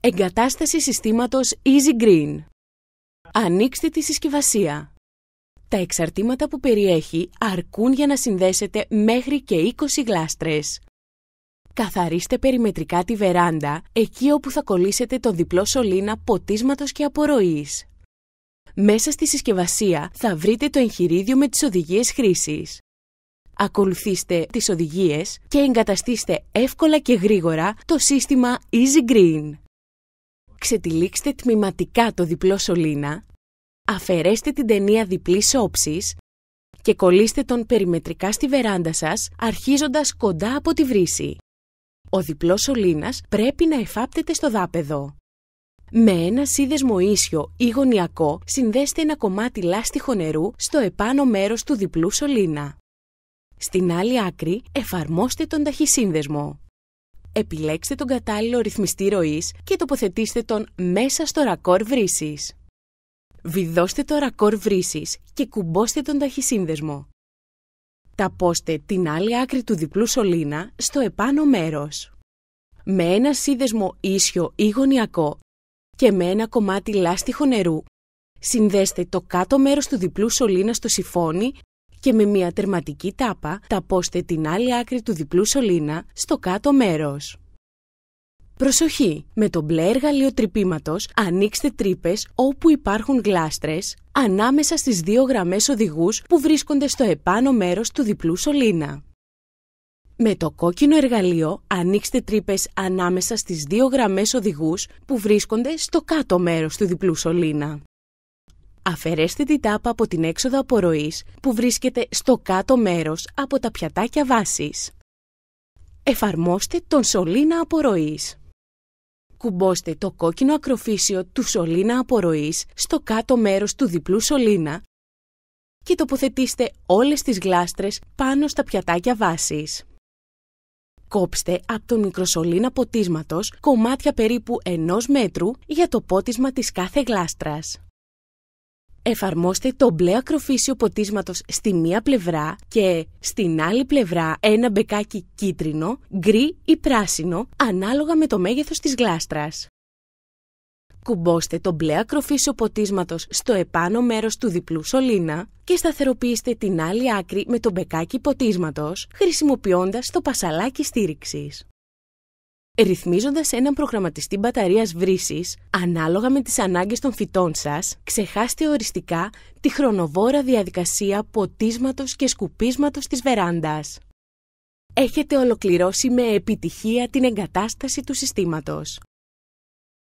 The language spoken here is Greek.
Εγκατάσταση συστήματος Easy Green. Ανοίξτε τη συσκευασία. Τα εξαρτήματα που περιέχει αρκούν για να συνδέσετε μέχρι και 20 γλάστρες. Καθαρίστε περιμετρικά τη βεράντα, εκεί όπου θα κολλήσετε τον διπλό σωλήνα ποτίσματος και απορροής. Μέσα στη συσκευασία θα βρείτε το εγχειρίδιο με τις οδηγίες χρήσης. Ακολουθήστε τις οδηγίες και εγκαταστήστε εύκολα και γρήγορα το σύστημα Easy Green ξετυλίξτε τμηματικά το διπλό σωλήνα, αφαιρέστε την ταινία διπλής όψης και κολλήστε τον περιμετρικά στη βεράντα σας, αρχίζοντας κοντά από τη βρύση. Ο διπλός σωλήνας πρέπει να εφάπτεται στο δάπεδο. Με ένα σύνδεσμο ίσιο ή γωνιακό συνδέστε ένα κομμάτι λάστιχο νερού στο επάνω μέρος του διπλού σωλήνα. Στην άλλη άκρη εφαρμόστε τον ταχυσύνδεσμο. Επιλέξτε τον κατάλληλο ρυθμιστή ροής και τοποθετήστε τον μέσα στο ρακόρ βρύσης. Βιδώστε το ρακόρ βρύσης και κουμπώστε τον ταχυσύνδεσμο. Ταπώστε την άλλη άκρη του διπλού σωλήνα στο επάνω μέρος. Με ένα σύνδεσμο ίσιο ή γωνιακό και με ένα κομμάτι λάστιχο νερού, συνδέστε το κάτω μέρος του διπλού σωλήνα στο σιφόνι και με μια τερματική τάπα ταπώστε την άλλη άκρη του διπλού σωλήνα στο κάτω μέρος. Προσοχή! Με το μπλε εργαλείο τρυπήματος ανοίξτε τρύπες όπου υπάρχουν γλάστρες ανάμεσα στις δύο γραμμές οδηγούς που βρίσκονται στο επάνω μέρος του διπλού σωλήνα. Με το κόκκινο εργαλείο ανοίξτε τρύπες ανάμεσα στις δύο γραμμές οδηγούς που βρίσκονται στο κάτω μέρος του διπλού σωλήνα. Αφαιρέστε την τάπα από την έξοδο απορροής που βρίσκεται στο κάτω μέρος από τα πιατάκια βάσης. Εφαρμόστε τον σωλήνα απορροής. Κουμπώστε το κόκκινο ακροφύσιο του σωλήνα απορροής στο κάτω μέρος του διπλού σωλήνα και τοποθετήστε όλες τις γλάστρες πάνω στα πιατάκια βάσης. Κόψτε από τον μικροσωλήνα ποτίσματος κομμάτια περίπου 1 μέτρου για το πότισμα της κάθε γλάστρας εφαρμόστε το μπλε ακροφύσιο ποτίσματος στη μία πλευρά και στην άλλη πλευρά ένα μπεκάκι κίτρινο, γκρι ή πράσινο, ανάλογα με το μέγεθος της γλάστρας. Κουμπώστε το μπλε ακροφύσιο ποτίσματος στο επάνω μέρος του διπλού σωλήνα και σταθεροποιήστε την άλλη άκρη με το μπεκάκι ποτίσματος, χρησιμοποιώντας το πασαλάκι στήριξης ρυθμίζοντας έναν προγραμματιστή μπαταρίας βρύσης ανάλογα με τις ανάγκες των φυτών σας, ξεχάστε οριστικά τη χρονοβόρα διαδικασία ποτίσματος και σκουπίσματος της βεράντας. Έχετε ολοκληρώσει με επιτυχία την εγκατάσταση του συστήματος.